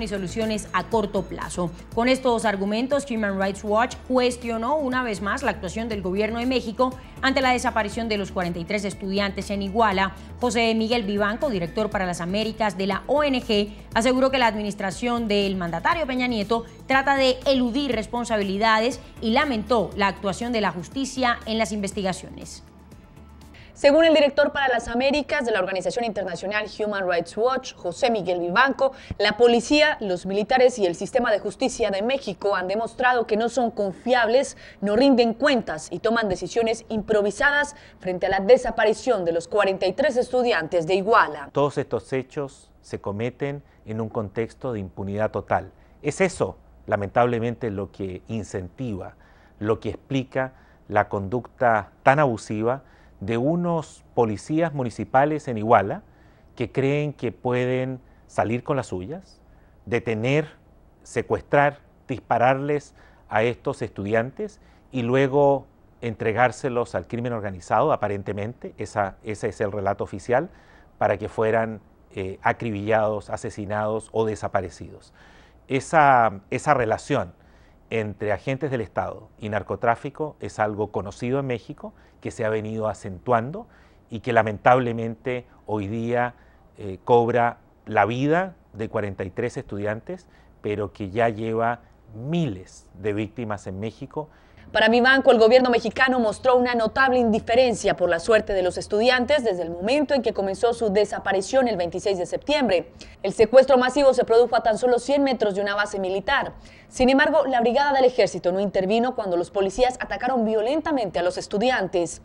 y soluciones a corto plazo. Con estos argumentos, Human Rights Watch cuestionó una vez más la actuación del gobierno de México ante la desaparición de los 43 estudiantes en Iguala. José Miguel Vivanco, director para las Américas de la ONG, aseguró que la administración del mandatario Peña Nieto trata de eludir responsabilidades y lamentó la actuación de la justicia en las investigaciones. Según el director para las Américas de la organización internacional Human Rights Watch, José Miguel Vivanco, la policía, los militares y el sistema de justicia de México han demostrado que no son confiables, no rinden cuentas y toman decisiones improvisadas frente a la desaparición de los 43 estudiantes de Iguala. Todos estos hechos se cometen en un contexto de impunidad total. Es eso, lamentablemente, lo que incentiva, lo que explica la conducta tan abusiva de unos policías municipales en Iguala que creen que pueden salir con las suyas, detener, secuestrar, dispararles a estos estudiantes y luego entregárselos al crimen organizado, aparentemente, ese es el relato oficial, para que fueran eh, acribillados, asesinados o desaparecidos. esa relación entre agentes del Estado y narcotráfico es algo conocido en México, que se ha venido acentuando y que lamentablemente hoy día eh, cobra la vida de 43 estudiantes, pero que ya lleva miles de víctimas en México para mi banco, el gobierno mexicano mostró una notable indiferencia por la suerte de los estudiantes desde el momento en que comenzó su desaparición el 26 de septiembre. El secuestro masivo se produjo a tan solo 100 metros de una base militar. Sin embargo, la brigada del ejército no intervino cuando los policías atacaron violentamente a los estudiantes.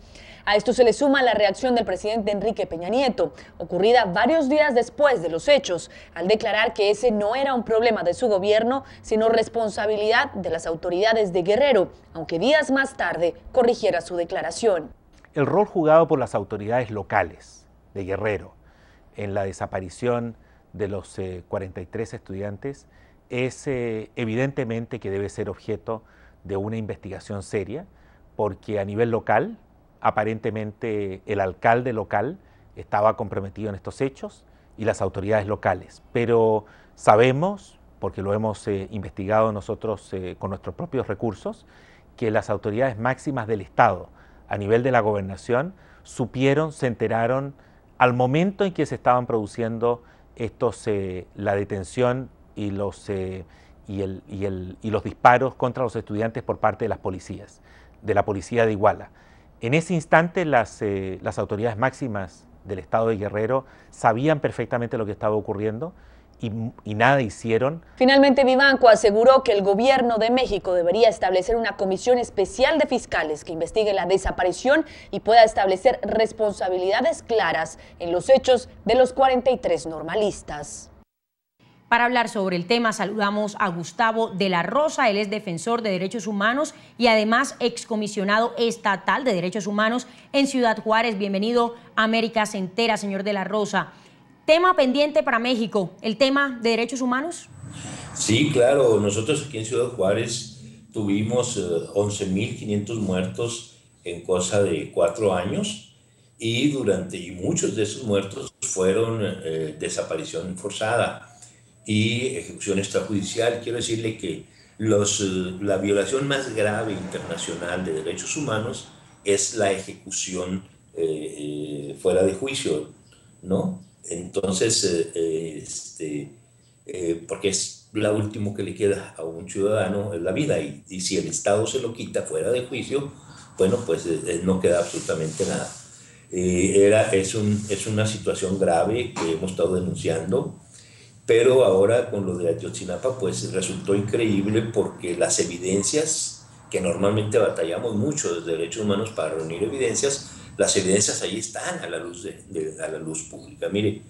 A esto se le suma la reacción del presidente Enrique Peña Nieto, ocurrida varios días después de los hechos, al declarar que ese no era un problema de su gobierno, sino responsabilidad de las autoridades de Guerrero, aunque días más tarde corrigiera su declaración. El rol jugado por las autoridades locales de Guerrero en la desaparición de los 43 eh, estudiantes es eh, evidentemente que debe ser objeto de una investigación seria, porque a nivel local, aparentemente el alcalde local estaba comprometido en estos hechos y las autoridades locales. Pero sabemos, porque lo hemos eh, investigado nosotros con nuestros propios recursos, que las autoridades máximas del Estado a nivel de la gobernación supieron, se enteraron al momento en que se estaban produciendo estos, eh, la detención y los, eh, y, los disparos contra los estudiantes por parte de las policías, de la policía de Iguala. En ese instante las, eh, las autoridades máximas del Estado de Guerrero sabían perfectamente lo que estaba ocurriendo y, nada hicieron. Finalmente, Vivanco aseguró que el gobierno de México debería establecer una comisión especial de fiscales que investigue la desaparición y pueda establecer responsabilidades claras en los hechos de los 43 normalistas. Para hablar sobre el tema saludamos a Gustavo de la Rosa, él es defensor de derechos humanos y además excomisionado estatal de derechos humanos en Ciudad Juárez. Bienvenido a América Entera, señor de la Rosa. Tema pendiente para México, el tema de derechos humanos. Sí, claro, nosotros aquí en Ciudad Juárez tuvimos 11.500 eh, muertos en cosa de cuatro años y durante y muchos de esos muertos fueron eh, desaparición forzada y ejecución extrajudicial. Quiero decirle que los, eh, la violación más grave internacional de derechos humanos es la ejecución fuera de juicio, ¿no? Entonces, eh, eh, este, eh, porque es lo último que le queda a un ciudadano en la vida y, y, si el Estado se lo quita fuera de juicio, bueno, pues no queda absolutamente nada. era, es, un, es una situación grave que hemos estado denunciando pero ahora con lo de Ayotzinapa pues resultó increíble porque las evidencias que normalmente batallamos mucho desde derechos humanos para reunir evidencias las evidencias ahí están a la luz, de, a la luz pública. Mire,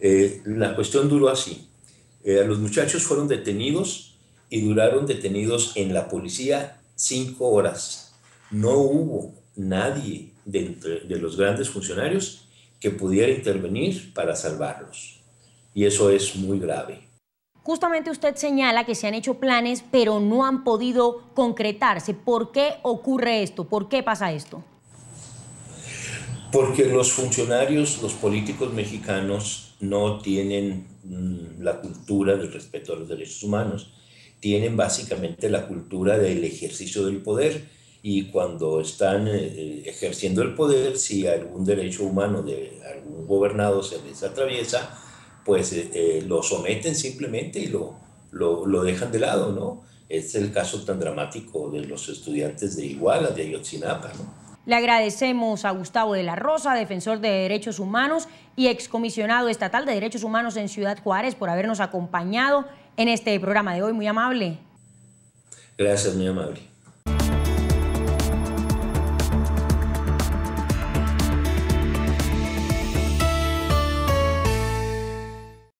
eh, la cuestión duró así. Eh, los muchachos fueron detenidos y duraron detenidos en la policía cinco horas. No hubo nadie entre, de los grandes funcionarios que pudiera intervenir para salvarlos. Y eso es muy grave. Justamente usted señala que se han hecho planes, pero no han podido concretarse. ¿Por qué ocurre esto? ¿Por qué pasa esto? Porque los funcionarios, los políticos mexicanos no tienen mm, la cultura del respeto a los derechos humanos, tienen básicamente la cultura del ejercicio del poder y cuando están eh, eh, ejerciendo el poder, si algún derecho humano de algún gobernado se les atraviesa, pues eh, lo someten simplemente y lo, lo, lo, dejan de lado, ¿no? es el caso tan dramático de los estudiantes de Iguala, de Ayotzinapa, ¿no? Le agradecemos a Gustavo de la Rosa, defensor de derechos humanos y excomisionado estatal de derechos humanos en Ciudad Juárez, por habernos acompañado en este programa de hoy. Muy amable. Gracias, muy amable.